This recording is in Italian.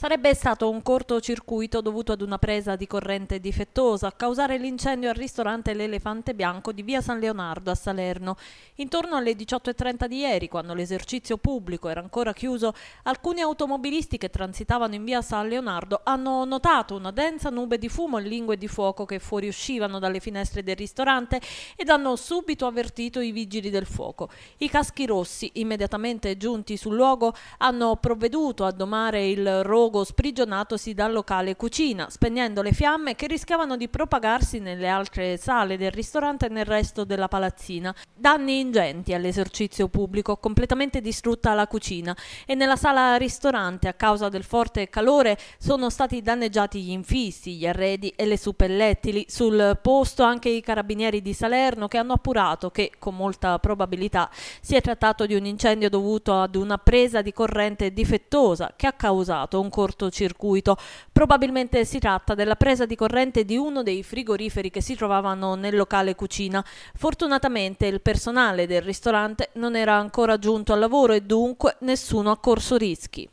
Sarebbe stato un cortocircuito dovuto ad una presa di corrente difettosa a causare l'incendio al ristorante L'Elefante Bianco di via San Leonardo a Salerno. Intorno alle 18.30 di ieri, quando l'esercizio pubblico era ancora chiuso, alcuni automobilisti che transitavano in via San Leonardo hanno notato una densa nube di fumo e lingue di fuoco che fuoriuscivano dalle finestre del ristorante ed hanno subito avvertito i vigili del fuoco. I caschi rossi, immediatamente giunti sul luogo, hanno provveduto a domare il rogo rogo sprigionatosi dal locale cucina, spegnendo le fiamme che rischiavano di propagarsi nelle altre sale del ristorante e nel resto della palazzina. Danni ingenti all'esercizio pubblico, completamente distrutta la cucina e nella sala ristorante a causa del forte calore sono stati danneggiati gli infissi, gli arredi e le suppellettili. Sul posto anche i carabinieri di Salerno che hanno appurato che con molta probabilità si è trattato di un incendio dovuto ad una presa di corrente difettosa che ha causato un cortocircuito. Probabilmente si tratta della presa di corrente di uno dei frigoriferi che si trovavano nel locale cucina. Fortunatamente il personale del ristorante non era ancora giunto al lavoro e dunque nessuno ha corso rischi.